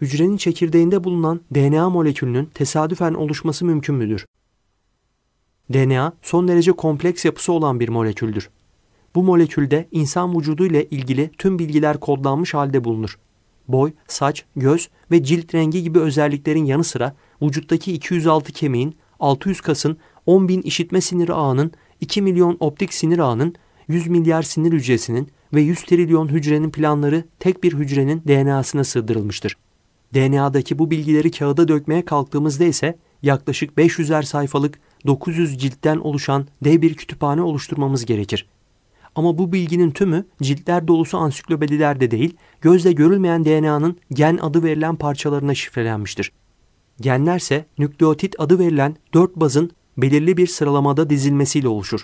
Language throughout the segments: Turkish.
hücrenin çekirdeğinde bulunan DNA molekülünün tesadüfen oluşması mümkün müdür? DNA son derece kompleks yapısı olan bir moleküldür. Bu molekülde insan vücudu ile ilgili tüm bilgiler kodlanmış halde bulunur. Boy, saç, göz ve cilt rengi gibi özelliklerin yanı sıra vücuttaki 206 kemiğin, 600 kasın, 10 bin işitme sinir ağının, 2 milyon optik sinir ağının, 100 milyar sinir hücresinin ve 100 trilyon hücrenin planları tek bir hücrenin DNA'sına sığdırılmıştır. DNA'daki bu bilgileri kağıda dökmeye kalktığımızda ise yaklaşık 500'er sayfalık 900 ciltten oluşan dev bir kütüphane oluşturmamız gerekir. Ama bu bilginin tümü ciltler dolusu ansiklopedilerde değil, gözle görülmeyen DNA'nın gen adı verilen parçalarına şifrelenmiştir. Genlerse nükleotit adı verilen dört bazın belirli bir sıralamada dizilmesiyle oluşur.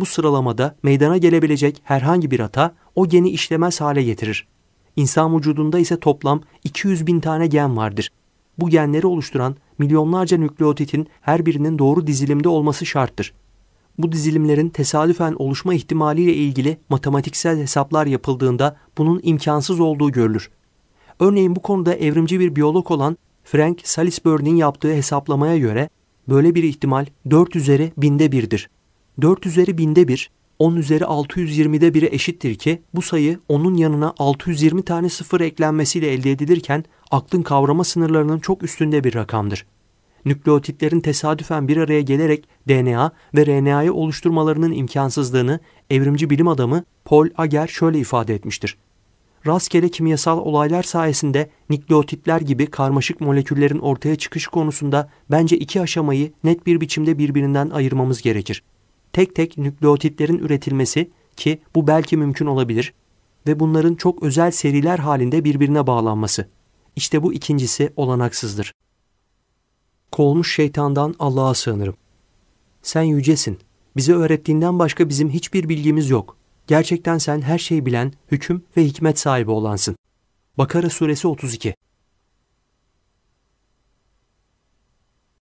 Bu sıralamada meydana gelebilecek herhangi bir hata o geni işlemez hale getirir. İnsan vücudunda ise toplam 200 bin tane gen vardır. Bu genleri oluşturan milyonlarca nükleotitin her birinin doğru dizilimde olması şarttır. Bu dizilimlerin tesadüfen oluşma ihtimaliyle ilgili matematiksel hesaplar yapıldığında bunun imkansız olduğu görülür. Örneğin bu konuda evrimci bir biyolog olan Frank Salisbury'nin yaptığı hesaplamaya göre böyle bir ihtimal 4 üzeri binde 1'dir. 4 üzeri binde 1, 10 üzeri 620'de 1'e eşittir ki bu sayı onun yanına 620 tane sıfır eklenmesiyle elde edilirken aklın kavrama sınırlarının çok üstünde bir rakamdır. Nükleotitlerin tesadüfen bir araya gelerek DNA ve RNA'yı oluşturmalarının imkansızlığını evrimci bilim adamı Paul Ager şöyle ifade etmiştir. Rastgele kimyasal olaylar sayesinde nükleotitler gibi karmaşık moleküllerin ortaya çıkış konusunda bence iki aşamayı net bir biçimde birbirinden ayırmamız gerekir tek tek nükleotitlerin üretilmesi ki bu belki mümkün olabilir ve bunların çok özel seriler halinde birbirine bağlanması. İşte bu ikincisi olanaksızdır. Kolmuş şeytandan Allah'a sığınırım. Sen yücesin. Bize öğrettiğinden başka bizim hiçbir bilgimiz yok. Gerçekten sen her şeyi bilen, hüküm ve hikmet sahibi olansın. Bakara suresi 32